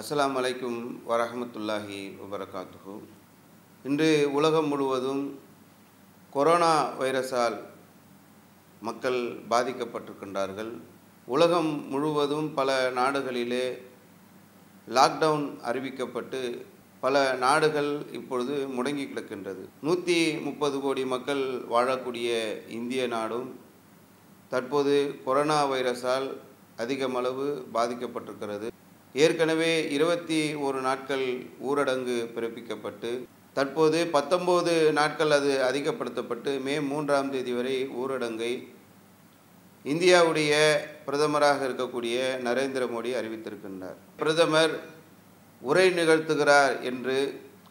அஸ்லாம் வலைக்கும் வரஹமத்துல்லாஹி வபரகாத்து இன்று உலகம் முழுவதும் கொரோனா வைரஸால் மக்கள் பாதிக்கப்பட்டிருக்கின்றார்கள் உலகம் முழுவதும் பல நாடுகளிலே லாக்டவுன் அறிவிக்கப்பட்டு பல நாடுகள் இப்பொழுது முடங்கி கிடக்கின்றது நூற்றி முப்பது கோடி மக்கள் வாழக்கூடிய இந்திய நாடும் தற்போது கொரோனா வைரஸால் அதிகமளவு பாதிக்கப்பட்டிருக்கிறது ஏற்கனவே இருபத்தி ஒரு நாட்கள் ஊரடங்கு பிறப்பிக்கப்பட்டு தற்போது பத்தொம்போது நாட்கள் அது அதிகப்படுத்தப்பட்டு மே மூன்றாம் தேதி வரை ஊரடங்கை இந்தியாவுடைய பிரதமராக இருக்கக்கூடிய நரேந்திர மோடி அறிவித்திருக்கின்றார் பிரதமர் உரை நிகழ்த்துகிறார் என்று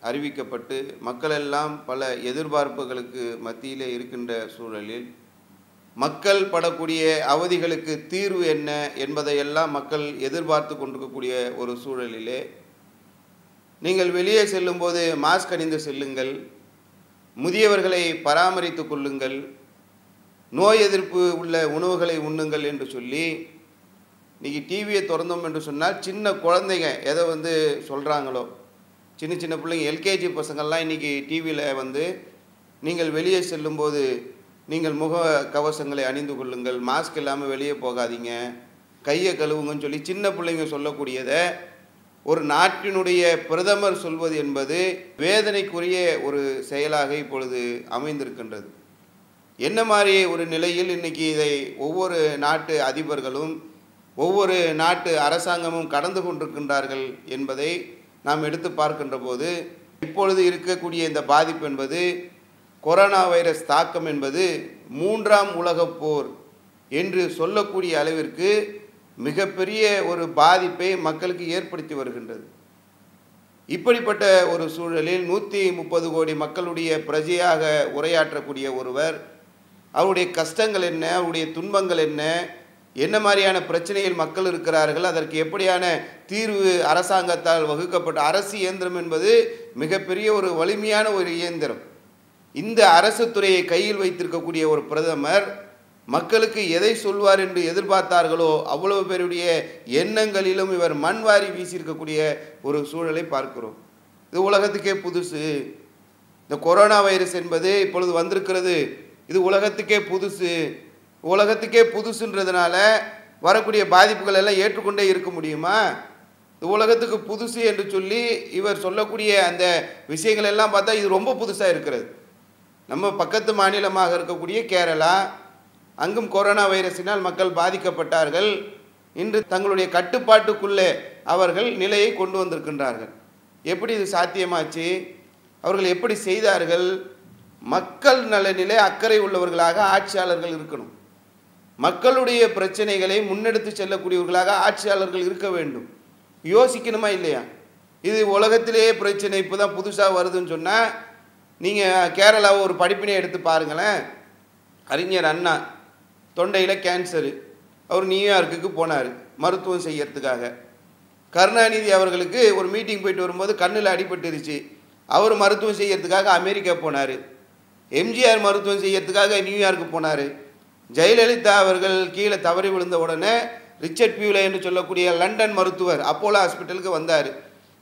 அறிவிக்கப்பட்டு மக்களெல்லாம் பல எதிர்பார்ப்புகளுக்கு மத்தியிலே இருக்கின்ற சூழலில் மக்கள் படக்கூடிய அவதிகளுக்கு தீர்வு என்ன என்பதையெல்லாம் மக்கள் எதிர்பார்த்து கொண்டிருக்கக்கூடிய ஒரு சூழலிலே நீங்கள் வெளியே செல்லும்போது மாஸ்க் அணிந்து செல்லுங்கள் முதியவர்களை பராமரித்து கொள்ளுங்கள் நோய் எதிர்ப்பு உள்ள உணவுகளை உண்ணுங்கள் என்று சொல்லி இன்னைக்கு டிவியை திறந்தோம் என்று சொன்னால் சின்ன குழந்தைங்க எதை வந்து சொல்கிறாங்களோ சின்ன சின்ன பிள்ளைங்க எல்கேஜி பசங்கள்லாம் இன்றைக்கி டிவியில் வந்து நீங்கள் வெளியே செல்லும்போது நீங்கள் முக கவசங்களை அணிந்து கொள்ளுங்கள் மாஸ்க் இல்லாமல் வெளியே போகாதீங்க கையை கழுவுங்கன்னு சொல்லி சின்ன பிள்ளைங்க சொல்லக்கூடியதை ஒரு நாட்டினுடைய பிரதமர் சொல்வது என்பது வேதனைக்குரிய ஒரு செயலாக இப்பொழுது அமைந்திருக்கின்றது என்ன மாதிரி ஒரு நிலையில் இன்றைக்கி இதை ஒவ்வொரு நாட்டு அதிபர்களும் ஒவ்வொரு நாட்டு அரசாங்கமும் கடந்து கொண்டிருக்கின்றார்கள் என்பதை நாம் எடுத்து பார்க்கின்ற போது இப்பொழுது இருக்கக்கூடிய இந்த பாதிப்பு என்பது கொரோனா வைரஸ் தாக்கம் என்பது மூன்றாம் உலகப் போர் என்று சொல்லக்கூடிய அளவிற்கு மிகப்பெரிய ஒரு பாதிப்பை மக்களுக்கு ஏற்படுத்தி வருகின்றது இப்படிப்பட்ட ஒரு சூழலில் நூற்றி முப்பது கோடி மக்களுடைய பிரஜையாக உரையாற்றக்கூடிய ஒருவர் அவருடைய கஷ்டங்கள் என்ன அவருடைய துன்பங்கள் என்ன என்ன மாதிரியான பிரச்சனையில் மக்கள் இருக்கிறார்கள் அதற்கு எப்படியான தீர்வு அரசாங்கத்தால் வகுக்கப்பட்ட அரசு இயந்திரம் என்பது மிகப்பெரிய ஒரு வலிமையான ஒரு இயந்திரம் இந்த அரசு துறையை கையில் வைத்திருக்கக்கூடிய ஒரு பிரதமர் மக்களுக்கு எதை சொல்வார் என்று எதிர்பார்த்தார்களோ அவ்வளவு பேருடைய எண்ணங்களிலும் இவர் மண்வாரி வீசியிருக்கக்கூடிய ஒரு சூழலை பார்க்கிறோம் இது உலகத்துக்கே புதுசு இந்த கொரோனா வைரஸ் என்பது இப்பொழுது வந்திருக்கிறது இது உலகத்துக்கே புதுசு உலகத்துக்கே புதுசுன்றதுனால வரக்கூடிய பாதிப்புகள் எல்லாம் ஏற்றுக்கொண்டே இருக்க முடியுமா இது உலகத்துக்கு புதுசு என்று சொல்லி இவர் சொல்லக்கூடிய அந்த விஷயங்கள் எல்லாம் பார்த்தா இது ரொம்ப புதுசாக இருக்கிறது நம்ம பக்கத்து மாநிலமாக இருக்கக்கூடிய கேரளா அங்கும் கொரோனா வைரஸினால் மக்கள் பாதிக்கப்பட்டார்கள் இன்று தங்களுடைய கட்டுப்பாட்டுக்குள்ளே அவர்கள் நிலையை கொண்டு வந்திருக்கின்றார்கள் எப்படி இது சாத்தியமாச்சு அவர்கள் எப்படி செய்தார்கள் மக்கள் நலநிலை அக்கறை உள்ளவர்களாக ஆட்சியாளர்கள் இருக்கணும் மக்களுடைய பிரச்சனைகளை முன்னெடுத்து செல்லக்கூடியவர்களாக ஆட்சியாளர்கள் இருக்க வேண்டும் யோசிக்கணுமா இல்லையா இது உலகத்திலேயே பிரச்சனை இப்போ தான் புதுசாக வருதுன்னு சொன்னால் நீங்கள் கேரளாவை ஒரு படிப்பினை எடுத்து பாருங்களேன் அறிஞர் அண்ணா தொண்டையில் கேன்சரு அவர் நியூயார்க்குக்கு போனார் மருத்துவம் செய்யறதுக்காக கருணாநிதி அவர்களுக்கு ஒரு மீட்டிங் போயிட்டு வரும்போது கண்ணில் அடிபட்டுருச்சு அவர் மருத்துவம் செய்யறதுக்காக அமெரிக்கா போனார் எம்ஜிஆர் மருத்துவம் செய்யறதுக்காக நியூயார்க்கு போனார் ஜெயலலிதா அவர்கள் கீழே தவறி விழுந்த உடனே ரிச்சர்ட் பியூலே என்று சொல்லக்கூடிய லண்டன் மருத்துவர் அப்போலோ ஹாஸ்பிட்டலுக்கு வந்தார்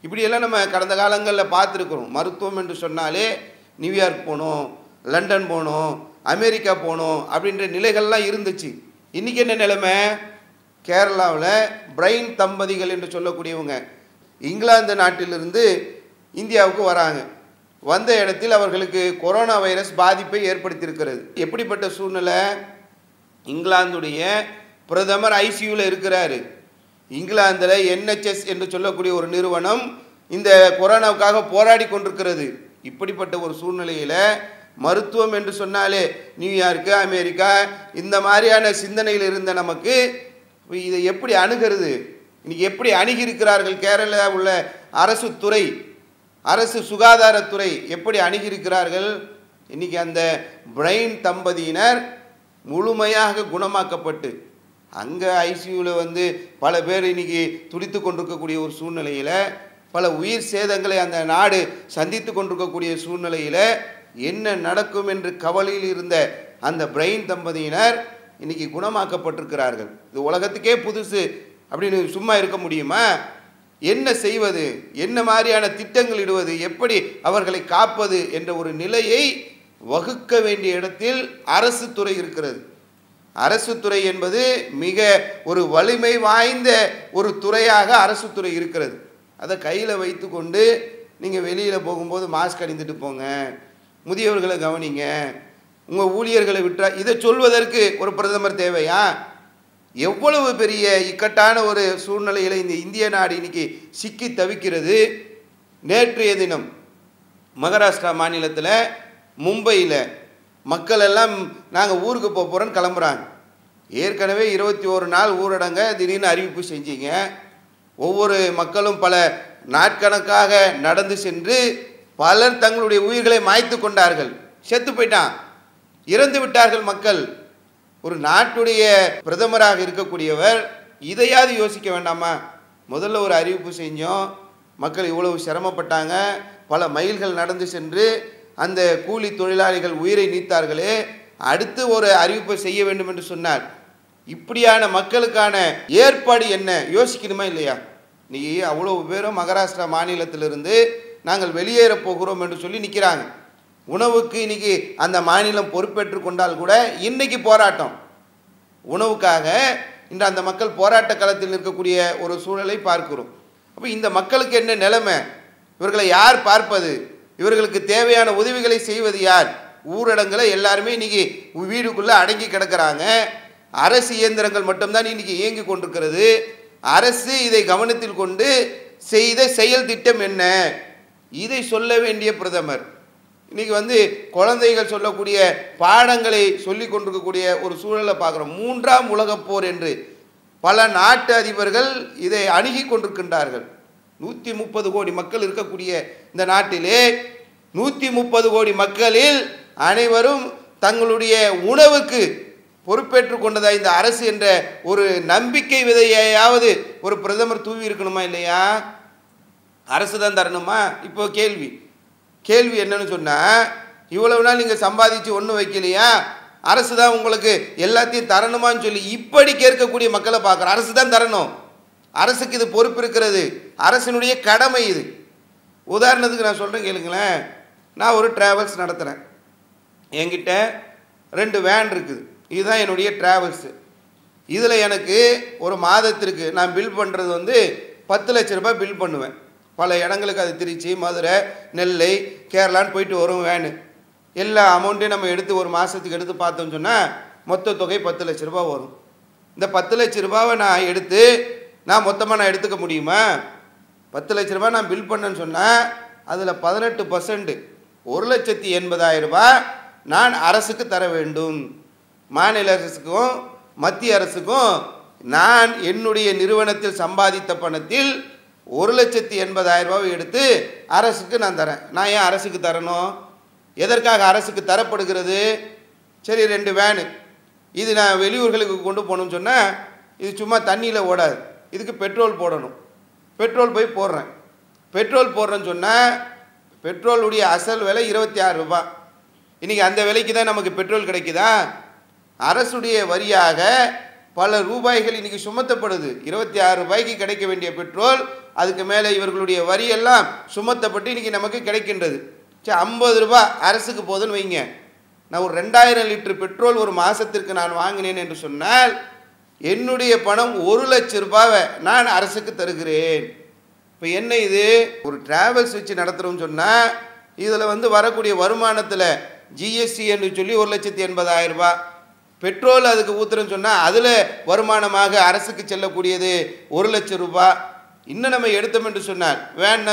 இப்படியெல்லாம் நம்ம கடந்த காலங்களில் பார்த்துருக்குறோம் மருத்துவம் என்று சொன்னாலே நியூயார்க் போகணும் லண்டன் போகணும் அமெரிக்கா போகணும் அப்படின்ற நிலைகள்லாம் இருந்துச்சு இன்றைக்கி என்ன நிலைமை கேரளாவில் பிரைன் தம்பதிகள் என்று சொல்லக்கூடியவங்க இங்கிலாந்து நாட்டிலிருந்து இந்தியாவுக்கு வராங்க வந்த இடத்தில் அவர்களுக்கு கொரோனா வைரஸ் பாதிப்பை ஏற்படுத்தியிருக்கிறது எப்படிப்பட்ட சூழ்நிலை இங்கிலாந்துடைய பிரதமர் ஐசியூவில் இருக்கிறாரு இங்கிலாந்தில் என்ஹெச்எஸ் என்று சொல்லக்கூடிய ஒரு நிறுவனம் இந்த கொரோனாவுக்காக போராடி கொண்டிருக்கிறது இப்படிப்பட்ட ஒரு சூழ்நிலையில் மருத்துவம் என்று சொன்னாலே நியூயார்க்கு அமெரிக்கா இந்த மாதிரியான சிந்தனையில் இருந்த நமக்கு இதை எப்படி அணுகிறது இன்றைக்கி எப்படி அணுகியிருக்கிறார்கள் கேரளா உள்ள அரசு துறை அரசு சுகாதாரத்துறை எப்படி அணுகியிருக்கிறார்கள் இன்றைக்கி அந்த பிரெயின் தம்பதியினர் முழுமையாக குணமாக்கப்பட்டு அங்கே ஐசியூவில் வந்து பல பேர் இன்றைக்கி துடித்து கொண்டிருக்கக்கூடிய ஒரு சூழ்நிலையில் பல உயிர் சேதங்களை அந்த நாடு சந்தித்து கொண்டிருக்கக்கூடிய சூழ்நிலையில் என்ன நடக்கும் என்று கவலையில் இருந்த அந்த பிரெயின் தம்பதியினர் இன்றைக்கி குணமாக்கப்பட்டிருக்கிறார்கள் இது உலகத்துக்கே புதுசு அப்படின்னு சும்மா இருக்க முடியுமா என்ன செய்வது என்ன மாதிரியான திட்டங்கள் இடுவது எப்படி அவர்களை காப்பது என்ற ஒரு நிலையை வகுக்க வேண்டிய இடத்தில் அரசு துறை இருக்கிறது அரசு துறை என்பது மிக ஒரு வலிமை வாய்ந்த ஒரு துறையாக அரசு துறை இருக்கிறது அதை கையில் வைத்து கொண்டு நீங்கள் வெளியில் போகும்போது மாஸ்க் அணிந்துட்டு போங்க முதியவர்களை கவனிங்க உங்கள் ஊழியர்களை விட்டா இதை சொல்வதற்கு ஒரு பிரதமர் தேவையா எவ்வளவு பெரிய இக்கட்டான ஒரு சூழ்நிலையில் இந்த இந்திய நாடு இன்னைக்கு சிக்கி தவிக்கிறது நேற்றைய தினம் மகாராஷ்டிரா மாநிலத்தில் மும்பையில் மக்கள் எல்லாம் நாங்கள் ஊருக்கு போக போகிறோன்னு கிளம்புறாங்க ஏற்கனவே இருபத்தி ஒரு நாள் ஊரடங்க திடீர்னு அறிவிப்பு செஞ்சீங்க ஒவ்வொரு மக்களும் பல நாட்கணக்காக நடந்து சென்று பலர் தங்களுடைய உயிர்களை மாய்த்து கொண்டார்கள் செத்து போயிட்டான் இறந்து விட்டார்கள் மக்கள் ஒரு நாட்டுடைய பிரதமராக இருக்கக்கூடியவர் இதையாவது யோசிக்க வேண்டாமா முதல்ல ஒரு அறிவிப்பு செஞ்சோம் மக்கள் இவ்வளவு சிரமப்பட்டாங்க பல மைல்கள் நடந்து சென்று அந்த கூலி தொழிலாளிகள் உயிரை நீத்தார்களே அடுத்து ஒரு அறிவிப்பை செய்ய வேண்டும் என்று சொன்னார் இப்படியான மக்களுக்கான ஏற்பாடு என்ன யோசிக்கணுமா இல்லையா நீ அவ்வளோ பேரும் மகாராஷ்டிரா மாநிலத்திலிருந்து நாங்கள் வெளியேற போகிறோம் என்று சொல்லி நிற்கிறாங்க உணவுக்கு இன்றைக்கி அந்த மாநிலம் பொறுப்பேற்று கொண்டால் கூட இன்றைக்கி போராட்டம் உணவுக்காக இன்று அந்த மக்கள் போராட்ட களத்தில் இருக்கக்கூடிய ஒரு சூழலை பார்க்கிறோம் அப்போ இந்த மக்களுக்கு என்ன நிலைமை இவர்களை யார் பார்ப்பது இவர்களுக்கு தேவையான உதவிகளை செய்வது யார் ஊரடங்களை எல்லாருமே இன்றைக்கி வீடுக்குள்ளே அடங்கி கிடக்கிறாங்க அரசு இயந்திரங்கள் மட்டும்தான் இன்றைக்கி இயங்கி கொண்டிருக்கிறது அரசு இதை கவனத்தில் கொண்டு செய்த செயல் திட்டம் என்ன இதை சொல்ல வேண்டிய பிரதமர் இன்றைக்கி வந்து குழந்தைகள் சொல்லக்கூடிய பாடங்களை சொல்லி கொண்டிருக்கக்கூடிய ஒரு சூழலை பார்க்குறோம் மூன்றாம் உலகப்போர் போர் என்று பல நாட்டு அதிபர்கள் இதை அணுகி கொண்டிருக்கின்றார்கள் நூற்றி முப்பது கோடி மக்கள் இருக்கக்கூடிய இந்த நாட்டிலே நூற்றி முப்பது கோடி மக்களில் அனைவரும் தங்களுடைய உணவுக்கு பொறுப்பேற்று கொண்டதா இந்த அரசு என்ற ஒரு நம்பிக்கை விதையாவது ஒரு பிரதமர் தூவி இருக்கணுமா இல்லையா அரசு தான் தரணுமா இப்போ கேள்வி கேள்வி என்னன்னு சொன்னால் இவ்வளவு நாள் நீங்கள் சம்பாதிச்சு ஒன்றும் வைக்கலையா அரசு தான் உங்களுக்கு எல்லாத்தையும் தரணுமான்னு சொல்லி இப்படி கேட்கக்கூடிய மக்களை பார்க்குறோம் அரசு தான் தரணும் அரசுக்கு இது பொறுப்பு இருக்கிறது அரசினுடைய கடமை இது உதாரணத்துக்கு நான் சொல்கிறேன் கேளுங்களேன் நான் ஒரு ட்ராவல்ஸ் நடத்துகிறேன் என்கிட்ட ரெண்டு வேன் இருக்குது இதுதான் என்னுடைய ட்ராவல்ஸு இதில் எனக்கு ஒரு மாதத்திற்கு நான் பில் பண்ணுறது வந்து பத்து லட்ச ரூபாய் பில் பண்ணுவேன் பல இடங்களுக்கு அது திருச்சி மதுரை நெல்லை கேரளான்னு போயிட்டு வரும் வேனு எல்லா அமௌண்ட்டையும் நம்ம எடுத்து ஒரு மாதத்துக்கு எடுத்து பார்த்தோம்னு சொன்னால் மொத்த தொகை பத்து லட்ச ரூபா வரும் இந்த பத்து லட்ச ரூபாவை நான் எடுத்து நான் மொத்தமாக நான் எடுத்துக்க முடியுமா பத்து லட்ச ரூபா நான் பில் பண்ணேன்னு சொன்னால் அதில் பதினெட்டு பர்சன்ட் ஒரு லட்சத்தி எண்பதாயிரம் ரூபாய் நான் அரசுக்கு தர வேண்டும் மாநில அரசுக்கும் மத்திய அரசுக்கும் நான் என்னுடைய நிறுவனத்தில் சம்பாதித்த பணத்தில் ஒரு லட்சத்தி எண்பதாயிரம் ரூபாவை எடுத்து அரசுக்கு நான் தரேன் நான் ஏன் அரசுக்கு தரணும் எதற்காக அரசுக்கு தரப்படுகிறது சரி ரெண்டு வேனு இது நான் வெளியூர்களுக்கு கொண்டு போகணும்னு சொன்னால் இது சும்மா தண்ணியில் ஓடாது இதுக்கு பெட்ரோல் போடணும் பெட்ரோல் போய் போடுறேன் பெட்ரோல் போடுறேன்னு சொன்னால் பெட்ரோலுடைய அசல் விலை இருபத்தி ஆறு ரூபா இன்றைக்கி அந்த விலைக்கு தான் நமக்கு பெட்ரோல் கிடைக்குதா அரசுடைய வரியாக பல ரூபாய்கள் இன்றைக்கி சுமத்தப்படுது இருபத்தி ஆறு ரூபாய்க்கு கிடைக்க வேண்டிய பெட்ரோல் அதுக்கு மேலே இவர்களுடைய வரியெல்லாம் சுமத்தப்பட்டு இன்றைக்கி நமக்கு கிடைக்கின்றது சரி ஐம்பது ரூபா அரசுக்கு போதுன்னு வைங்க நான் ஒரு ரெண்டாயிரம் லிட்டர் பெட்ரோல் ஒரு மாதத்திற்கு நான் வாங்கினேன் என்று சொன்னால் என்னுடைய பணம் ஒரு லட்ச ரூபாவை நான் அரசுக்கு தருகிறேன் இப்போ என்ன இது ஒரு டிராவல்ஸ் வச்சு நடத்துகிறோம்னு சொன்னால் இதில் வந்து வரக்கூடிய வருமானத்தில் ஜிஎஸ்டி என்று சொல்லி ஒரு லட்சத்தி எண்பதாயிரம் ரூபாய் பெட்ரோல் அதுக்கு ஊற்றுறேன்னு சொன்னால் அதில் வருமானமாக அரசுக்கு செல்லக்கூடியது ஒரு லட்சம் ரூபாய் இன்னும் நம்ம எடுத்தோம் என்று சொன்னால் வேன்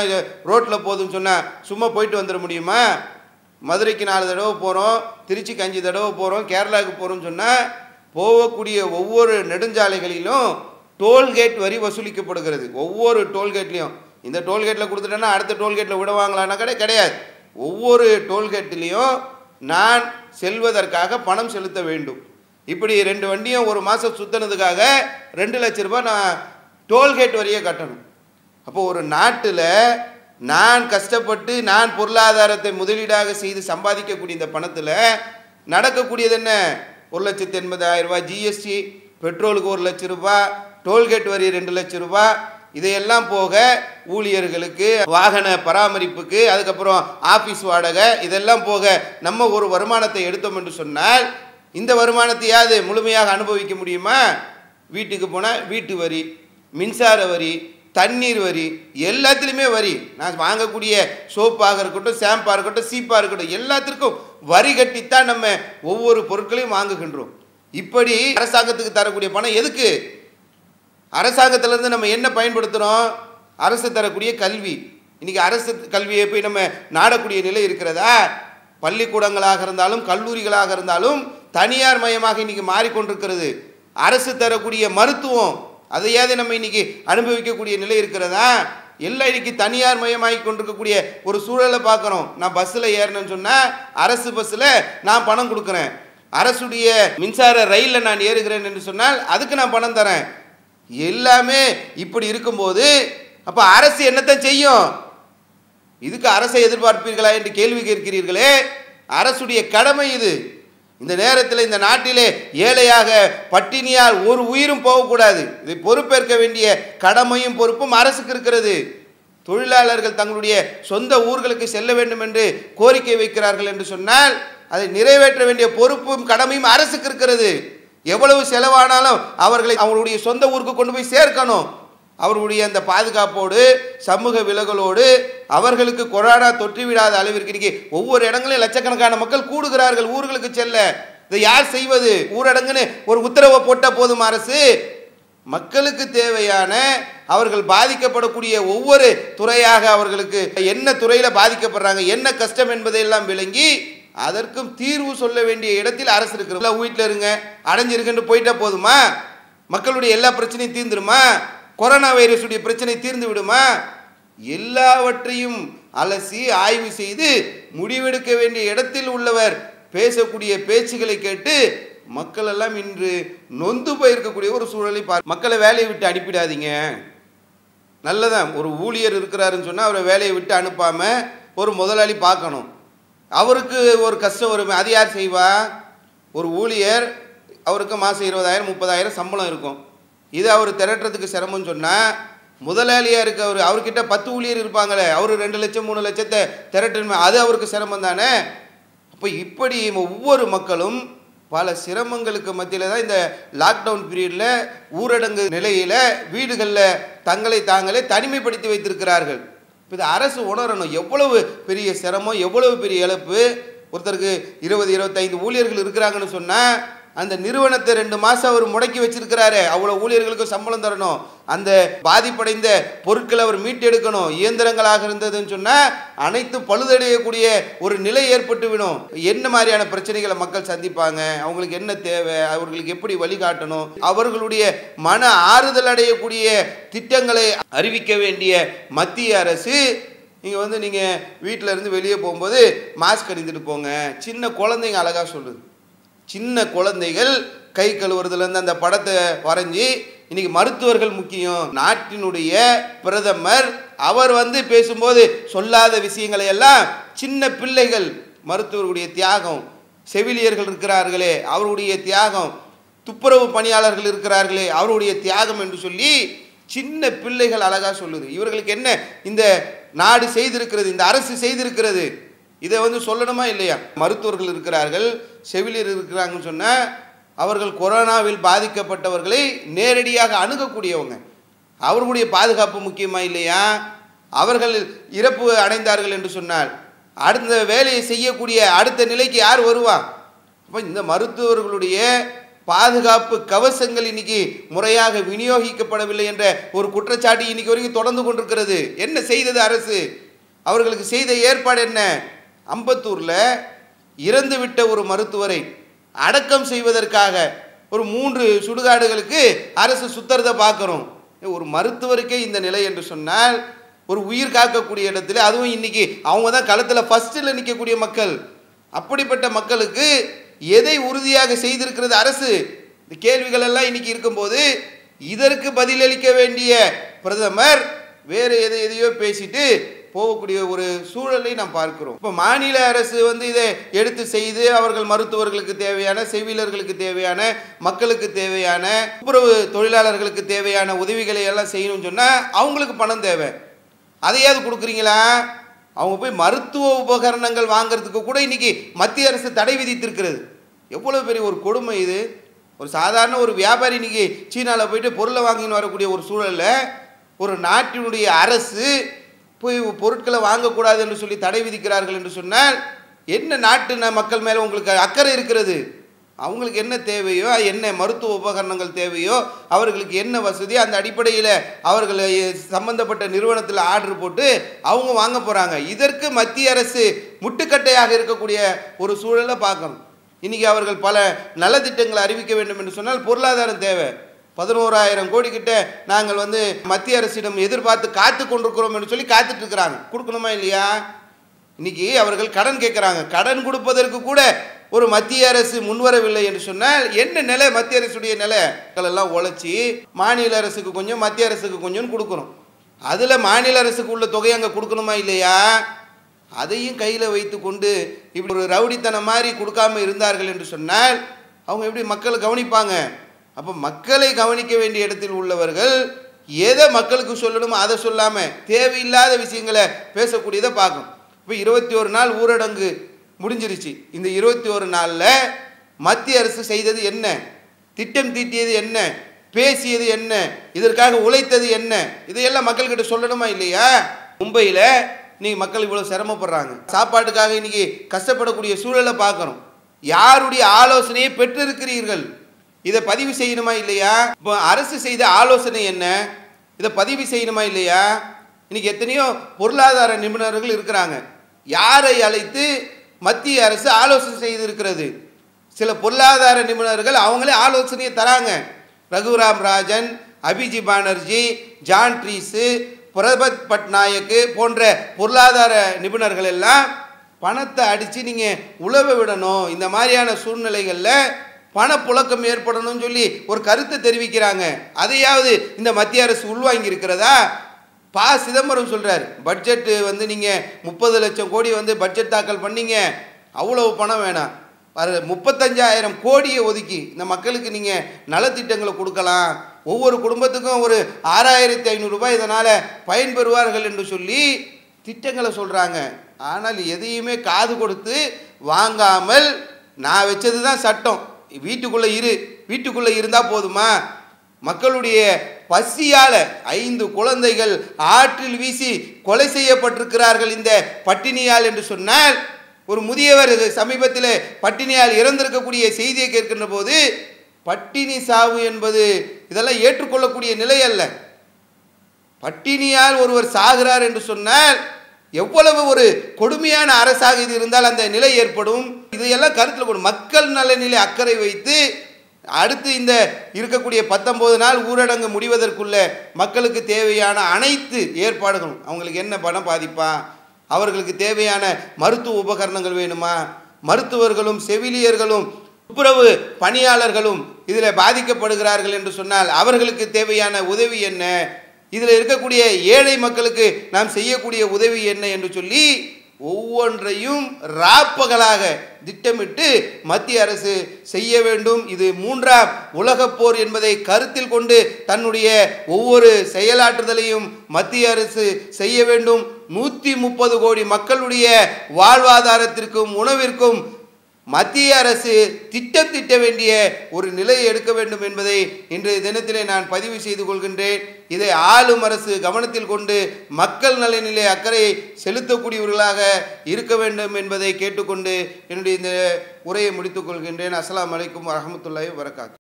ரோட்டில் போதும்னு சொன்னால் சும்மா போயிட்டு வந்துட முடியுமா மதுரைக்கு நாலு தடவை போகிறோம் திருச்சிக்கு அஞ்சு தடவை போகிறோம் கேரளாவுக்கு போகிறோம்னு சொன்னால் போகக்கூடிய ஒவ்வொரு நெடுஞ்சாலைகளிலும் டோல்கேட் வரி வசூலிக்கப்படுகிறது ஒவ்வொரு டோல்கேட்லேயும் இந்த டோல்கேட்டில் கொடுத்துட்டேன்னா அடுத்த டோல்கேட்டில் விடுவாங்களான்னா கடை கிடையாது ஒவ்வொரு டோல்கேட்லேயும் நான் செல்வதற்காக பணம் செலுத்த வேண்டும் இப்படி ரெண்டு வண்டியும் ஒரு மாதம் சுற்றினதுக்காக ரெண்டு லட்ச ரூபாய் நான் டோல்கேட் வரியே கட்டணும் அப்போ ஒரு நாட்டில் நான் கஷ்டப்பட்டு நான் பொருளாதாரத்தை முதலீடாக செய்து சம்பாதிக்கக்கூடிய இந்த பணத்தில் நடக்கக்கூடியது என்ன ஒரு லட்சத்து எண்பதாயிரம் ரூபாய் ஜிஎஸ்டி பெட்ரோலுக்கு ஒரு லட்ச ரூபாய் டோல்கேட் வரி ரெண்டு லட்ச ரூபாய் இதையெல்லாம் போக ஊழியர்களுக்கு வாகன பராமரிப்புக்கு அதுக்கப்புறம் ஆஃபீஸ் வாடகை இதெல்லாம் போக நம்ம ஒரு வருமானத்தை எடுத்தோம் என்று சொன்னால் இந்த வருமானத்தையாவது முழுமையாக அனுபவிக்க முடியுமா வீட்டுக்கு போனால் வீட்டு வரி மின்சார வரி தண்ணீர் வரி எல்லாத்துலேயுமே வரி நான் வாங்கக்கூடிய சோப்பாக இருக்கட்டும் ஷாம்பாக இருக்கட்டும் சீப்பாக இருக்கட்டும் எல்லாத்திற்கும் வரி கட்டித்தான் நம்ம ஒவ்வொரு பொருட்களையும் வாங்குகின்றோம் இப்படி அரசாங்கத்துக்கு தரக்கூடிய பணம் எதுக்கு அரசாங்கத்திலேருந்து நம்ம என்ன பயன்படுத்துகிறோம் அரசு தரக்கூடிய கல்வி இன்றைக்கி அரசு கல்வியை போய் நம்ம நாடக்கூடிய நிலை இருக்கிறதா பள்ளிக்கூடங்களாக இருந்தாலும் கல்லூரிகளாக இருந்தாலும் தனியார் மயமாக இன்றைக்கி மாறிக்கொண்டிருக்கிறது அரசு தரக்கூடிய மருத்துவம் அதையாவது நம்ம இன்றைக்கி அனுபவிக்கக்கூடிய நிலை இருக்கிறதா எல்லாம் இன்றைக்கி தனியார் மயமாகி கொண்டிருக்கக்கூடிய ஒரு சூழலை பார்க்குறோம் நான் பஸ்ஸில் ஏறினேன்னு சொன்னால் அரசு பஸ்ஸில் நான் பணம் கொடுக்குறேன் அரசுடைய மின்சார ரயிலில் நான் ஏறுகிறேன் என்று சொன்னால் அதுக்கு நான் பணம் தரேன் எல்லாமே இப்படி இருக்கும்போது அப்போ அரசு என்னத்தான் செய்யும் இதுக்கு அரசை எதிர்பார்ப்பீர்களா என்று கேள்வி கேட்கிறீர்களே அரசுடைய கடமை இது இந்த நேரத்தில் இந்த நாட்டிலே ஏழையாக பட்டினியால் ஒரு உயிரும் போகக்கூடாது இதை பொறுப்பேற்க வேண்டிய கடமையும் பொறுப்பும் அரசுக்கு இருக்கிறது தொழிலாளர்கள் தங்களுடைய சொந்த ஊர்களுக்கு செல்ல வேண்டும் என்று கோரிக்கை வைக்கிறார்கள் என்று சொன்னால் அதை நிறைவேற்ற வேண்டிய பொறுப்பும் கடமையும் அரசுக்கு இருக்கிறது எவ்வளவு செலவானாலும் அவர்களை அவங்களுடைய சொந்த ஊருக்கு கொண்டு போய் சேர்க்கணும் அவர்களுடைய அந்த பாதுகாப்போடு சமூக விலகலோடு அவர்களுக்கு கொரோனா தொற்றிவிடாத அளவிற்கு இன்னைக்கு ஒவ்வொரு இடங்களையும் லட்சக்கணக்கான மக்கள் கூடுகிறார்கள் ஊர்களுக்கு செல்ல இதை யார் செய்வது ஊரடங்குன்னு ஒரு உத்தரவை போட்டால் போதும் அரசு மக்களுக்கு தேவையான அவர்கள் பாதிக்கப்படக்கூடிய ஒவ்வொரு துறையாக அவர்களுக்கு என்ன துறையில் பாதிக்கப்படுறாங்க என்ன கஷ்டம் என்பதையெல்லாம் விளங்கி அதற்கும் தீர்வு சொல்ல வேண்டிய இடத்தில் அரசு இருக்கிற வீட்டில் இருங்க அடைஞ்சிருக்குன்னு போயிட்டா போதுமா மக்களுடைய எல்லா பிரச்சனையும் தீர்ந்துருமா கொரோனா வைரஸுடைய பிரச்சனை தீர்ந்து விடுமா எல்லாவற்றையும் அலசி ஆய்வு செய்து முடிவெடுக்க வேண்டிய இடத்தில் உள்ளவர் பேசக்கூடிய பேச்சுகளை கேட்டு மக்கள் எல்லாம் இன்று நொந்து போயிருக்கக்கூடிய ஒரு சூழலை பார்த்து மக்களை வேலையை விட்டு அனுப்பிடாதீங்க நல்லதான் ஒரு ஊழியர் இருக்கிறாருன்னு சொன்னால் அவரை வேலையை விட்டு அனுப்பாமல் ஒரு முதலாளி பார்க்கணும் அவருக்கு ஒரு கஷ்டம் வரும் அது யார் செய்வா ஒரு ஊழியர் அவருக்கு மாதம் இருபதாயிரம் முப்பதாயிரம் சம்பளம் இருக்கும் இதை அவர் திரட்டுறதுக்கு சிரமம்னு சொன்னால் முதலாளியாக இருக்க அவர் அவர்கிட்ட பத்து ஊழியர் இருப்பாங்களே அவர் ரெண்டு லட்சம் மூணு லட்சத்தை திரட்டணும் அது அவருக்கு சிரமம் தானே அப்போ இப்படி ஒவ்வொரு மக்களும் பல சிரமங்களுக்கு மத்தியில் தான் இந்த லாக்டவுன் பீரியடில் ஊரடங்கு நிலையில் வீடுகளில் தங்களை தாங்களே தனிமைப்படுத்தி வைத்திருக்கிறார்கள் இப்போ இது அரசு உணரணும் எவ்வளவு பெரிய சிரமம் எவ்வளவு பெரிய இழப்பு ஒருத்தருக்கு இருபது இருபத்தைந்து ஊழியர்கள் இருக்கிறாங்கன்னு சொன்னால் அந்த நிறுவனத்தை ரெண்டு மாதம் அவர் முடக்கி வச்சிருக்கிறாரு அவ்வளோ ஊழியர்களுக்கு சம்பளம் தரணும் அந்த பாதிப்படைந்த பொருட்களை அவர் மீட்டெடுக்கணும் இயந்திரங்களாக இருந்ததுன்னு சொன்னால் அனைத்தும் பழுதடையக்கூடிய ஒரு நிலை விடும் என்ன மாதிரியான பிரச்சனைகளை மக்கள் சந்திப்பாங்க அவங்களுக்கு என்ன தேவை அவர்களுக்கு எப்படி வழிகாட்டணும் அவர்களுடைய மன ஆறுதல் அடையக்கூடிய திட்டங்களை அறிவிக்க வேண்டிய மத்திய அரசு நீங்கள் வந்து நீங்கள் வீட்டில் இருந்து வெளியே போகும்போது மாஸ்க் அணிந்துட்டு போங்க சின்ன குழந்தைங்க அழகாக சொல்லுது சின்ன குழந்தைகள் கை கழுவுறதுலேருந்து அந்த படத்தை வரைஞ்சி இன்னைக்கு மருத்துவர்கள் முக்கியம் நாட்டினுடைய பிரதமர் அவர் வந்து பேசும்போது சொல்லாத விஷயங்களை எல்லாம் சின்ன பிள்ளைகள் மருத்துவர்களுடைய தியாகம் செவிலியர்கள் இருக்கிறார்களே அவருடைய தியாகம் துப்புரவு பணியாளர்கள் இருக்கிறார்களே அவருடைய தியாகம் என்று சொல்லி சின்ன பிள்ளைகள் அழகாக சொல்லுது இவர்களுக்கு என்ன இந்த நாடு செய்திருக்கிறது இந்த அரசு செய்திருக்கிறது இதை வந்து சொல்லணுமா இல்லையா மருத்துவர்கள் இருக்கிறார்கள் செவிலியர் இருக்கிறாங்கன்னு சொன்னால் அவர்கள் கொரோனாவில் பாதிக்கப்பட்டவர்களை நேரடியாக அணுகக்கூடியவங்க அவர்களுடைய பாதுகாப்பு முக்கியமாக இல்லையா அவர்கள் இறப்பு அடைந்தார்கள் என்று சொன்னால் அடுத்த வேலையை செய்யக்கூடிய அடுத்த நிலைக்கு யார் வருவா அப்போ இந்த மருத்துவர்களுடைய பாதுகாப்பு கவசங்கள் இன்னைக்கு முறையாக விநியோகிக்கப்படவில்லை என்ற ஒரு குற்றச்சாட்டு இன்னைக்கு வரைக்கும் தொடர்ந்து கொண்டிருக்கிறது என்ன செய்தது அரசு அவர்களுக்கு செய்த ஏற்பாடு என்ன அம்பத்தூரில் இறந்துவிட்ட ஒரு மருத்துவரை அடக்கம் செய்வதற்காக ஒரு மூன்று சுடுகாடுகளுக்கு அரசு சுத்தறதை பார்க்குறோம் ஒரு மருத்துவருக்கே இந்த நிலை என்று சொன்னால் ஒரு உயிர் காக்கக்கூடிய இடத்துல அதுவும் இன்றைக்கி அவங்க தான் களத்தில் ஃபஸ்ட்டில் நிற்கக்கூடிய மக்கள் அப்படிப்பட்ட மக்களுக்கு எதை உறுதியாக செய்திருக்கிறது அரசு இந்த கேள்விகள் எல்லாம் இன்றைக்கி இருக்கும்போது இதற்கு பதிலளிக்க வேண்டிய பிரதமர் வேறு எதை எதையோ பேசிட்டு போகக்கூடிய ஒரு சூழலை நாம் பார்க்கிறோம் இப்போ மாநில அரசு வந்து இதை எடுத்து செய்து அவர்கள் மருத்துவர்களுக்கு தேவையான செவிலர்களுக்கு தேவையான மக்களுக்கு தேவையான துப்புரவு தொழிலாளர்களுக்கு தேவையான உதவிகளை எல்லாம் செய்யணும்னு சொன்னால் அவங்களுக்கு பணம் தேவை அதையாவது கொடுக்குறீங்களா அவங்க போய் மருத்துவ உபகரணங்கள் வாங்கிறதுக்கு கூட இன்றைக்கி மத்திய அரசு தடை விதித்திருக்கிறது எவ்வளோ பெரிய ஒரு கொடுமை இது ஒரு சாதாரண ஒரு வியாபாரி இன்னைக்கு சீனாவில் போயிட்டு பொருளை வாங்கின்னு வரக்கூடிய ஒரு சூழலில் ஒரு நாட்டினுடைய அரசு போய் பொருட்களை வாங்கக்கூடாது என்று சொல்லி தடை விதிக்கிறார்கள் என்று சொன்னால் என்ன நாட்டு மக்கள் மேலே உங்களுக்கு அக்கறை இருக்கிறது அவங்களுக்கு என்ன தேவையோ என்ன மருத்துவ உபகரணங்கள் தேவையோ அவர்களுக்கு என்ன வசதி அந்த அடிப்படையில் அவர்கள் சம்பந்தப்பட்ட நிறுவனத்தில் ஆர்டர் போட்டு அவங்க வாங்க போகிறாங்க இதற்கு மத்திய அரசு முட்டுக்கட்டையாக இருக்கக்கூடிய ஒரு சூழலை பார்க்கணும் இன்றைக்கி அவர்கள் பல நலத்திட்டங்களை அறிவிக்க வேண்டும் என்று சொன்னால் பொருளாதாரம் தேவை பதினோராயிரம் கோடி கிட்ட நாங்கள் வந்து மத்திய அரசிடம் எதிர்பார்த்து காத்து கொண்டிருக்கிறோம் என்று சொல்லி காத்துட்டு இருக்கிறாங்க கொடுக்கணுமா இல்லையா இன்னைக்கு அவர்கள் கடன் கேட்குறாங்க கடன் கொடுப்பதற்கு கூட ஒரு மத்திய அரசு முன்வரவில்லை என்று சொன்னால் என்ன நிலை மத்திய அரசுடைய நிலை எல்லாம் உழைச்சி மாநில அரசுக்கு கொஞ்சம் மத்திய அரசுக்கு கொஞ்சம் கொடுக்குறோம் அதில் மாநில அரசுக்கு உள்ள தொகை அங்கே கொடுக்கணுமா இல்லையா அதையும் கையில் வைத்து கொண்டு இப்படி ஒரு ரவுடித்தனம் மாதிரி கொடுக்காம இருந்தார்கள் என்று சொன்னால் அவங்க எப்படி மக்களை கவனிப்பாங்க அப்போ மக்களை கவனிக்க வேண்டிய இடத்தில் உள்ளவர்கள் எதை மக்களுக்கு சொல்லணுமோ அதை சொல்லாமல் தேவையில்லாத விஷயங்களை பேசக்கூடியதை பார்க்கணும் இப்போ இருபத்தி ஒரு நாள் ஊரடங்கு முடிஞ்சிருச்சு இந்த இருபத்தி ஒரு நாளில் மத்திய அரசு செய்தது என்ன திட்டம் தீட்டியது என்ன பேசியது என்ன இதற்காக உழைத்தது என்ன இதையெல்லாம் மக்கள்கிட்ட சொல்லணுமா இல்லையா மும்பையில் இன்றைக்கி மக்கள் இவ்வளோ சிரமப்படுறாங்க சாப்பாட்டுக்காக இன்றைக்கி கஷ்டப்படக்கூடிய சூழலை பார்க்குறோம் யாருடைய ஆலோசனையை பெற்றிருக்கிறீர்கள் இதை பதிவு செய்யணுமா இல்லையா இப்போ அரசு செய்த ஆலோசனை என்ன இதை பதிவு செய்யணுமா இல்லையா இன்னைக்கு எத்தனையோ பொருளாதார நிபுணர்கள் இருக்கிறாங்க யாரை அழைத்து மத்திய அரசு ஆலோசனை செய்திருக்கிறது சில பொருளாதார நிபுணர்கள் அவங்களே ஆலோசனையை தராங்க ரகுராம் ராஜன் அபிஜி பானர்ஜி ஜான் ட்ரீஸு பிரபத் பட்நாயக்கு போன்ற பொருளாதார நிபுணர்கள் எல்லாம் பணத்தை அடித்து நீங்கள் உழவ விடணும் இந்த மாதிரியான சூழ்நிலைகளில் பணப்புழக்கம் ஏற்படணும்னு சொல்லி ஒரு கருத்தை தெரிவிக்கிறாங்க அதையாவது இந்த மத்திய அரசு உள்வாங்கி இருக்கிறதா பா சிதம்பரம் சொல்கிறார் பட்ஜெட்டு வந்து நீங்கள் முப்பது லட்சம் கோடி வந்து பட்ஜெட் தாக்கல் பண்ணீங்க அவ்வளவு பணம் வேணாம் அது முப்பத்தஞ்சாயிரம் கோடியை ஒதுக்கி இந்த மக்களுக்கு நீங்கள் நலத்திட்டங்களை கொடுக்கலாம் ஒவ்வொரு குடும்பத்துக்கும் ஒரு ஆறாயிரத்தி ஐநூறுரூபாய் இதனால் பயன்பெறுவார்கள் என்று சொல்லி திட்டங்களை சொல்கிறாங்க ஆனால் எதையுமே காது கொடுத்து வாங்காமல் நான் வச்சது தான் சட்டம் வீட்டுக்குள்ளே இரு வீட்டுக்குள்ளே இருந்தால் போதுமா மக்களுடைய பசியால் ஐந்து குழந்தைகள் ஆற்றில் வீசி கொலை செய்யப்பட்டிருக்கிறார்கள் இந்த பட்டினியால் என்று சொன்னால் ஒரு முதியவர் சமீபத்தில் பட்டினியால் இறந்திருக்கக்கூடிய செய்தியை கேட்கின்ற போது பட்டினி சாவு என்பது இதெல்லாம் ஏற்றுக்கொள்ளக்கூடிய நிலை அல்ல பட்டினியால் ஒருவர் சாகிறார் என்று சொன்னால் எவ்வளவு ஒரு கொடுமையான அரசாக இது இருந்தால் அந்த நிலை ஏற்படும் இதையெல்லாம் கருத்தில் கொண்டு மக்கள் நலநிலை அக்கறை வைத்து அடுத்து இந்த இருக்கக்கூடிய பத்தொம்போது நாள் ஊரடங்கு முடிவதற்குள்ள மக்களுக்கு தேவையான அனைத்து ஏற்பாடுகளும் அவங்களுக்கு என்ன பணம் பாதிப்பா அவர்களுக்கு தேவையான மருத்துவ உபகரணங்கள் வேணுமா மருத்துவர்களும் செவிலியர்களும் துப்புரவு பணியாளர்களும் இதில் பாதிக்கப்படுகிறார்கள் என்று சொன்னால் அவர்களுக்கு தேவையான உதவி என்ன இதில் இருக்கக்கூடிய ஏழை மக்களுக்கு நாம் செய்யக்கூடிய உதவி என்ன என்று சொல்லி ஒவ்வொன்றையும் ராப்பகலாக திட்டமிட்டு மத்திய அரசு செய்ய வேண்டும் இது மூன்றாம் உலகப்போர் போர் என்பதை கருத்தில் கொண்டு தன்னுடைய ஒவ்வொரு செயலாற்றுதலையும் மத்திய அரசு செய்ய வேண்டும் நூற்றி முப்பது கோடி மக்களுடைய வாழ்வாதாரத்திற்கும் உணவிற்கும் மத்திய அரசு திட்டம் திட்ட வேண்டிய ஒரு நிலையை எடுக்க வேண்டும் என்பதை இன்றைய தினத்திலே நான் பதிவு செய்து கொள்கின்றேன் இதை ஆளும் அரசு கவனத்தில் கொண்டு மக்கள் நலனிலே அக்கறை செலுத்தக்கூடியவர்களாக இருக்க வேண்டும் என்பதை கேட்டுக்கொண்டு என்னுடைய இந்த உரையை முடித்துக் கொள்கின்றேன் அஸ்லாம் வலைக்கம் வரமத்துல்லாஹி வரகாத்து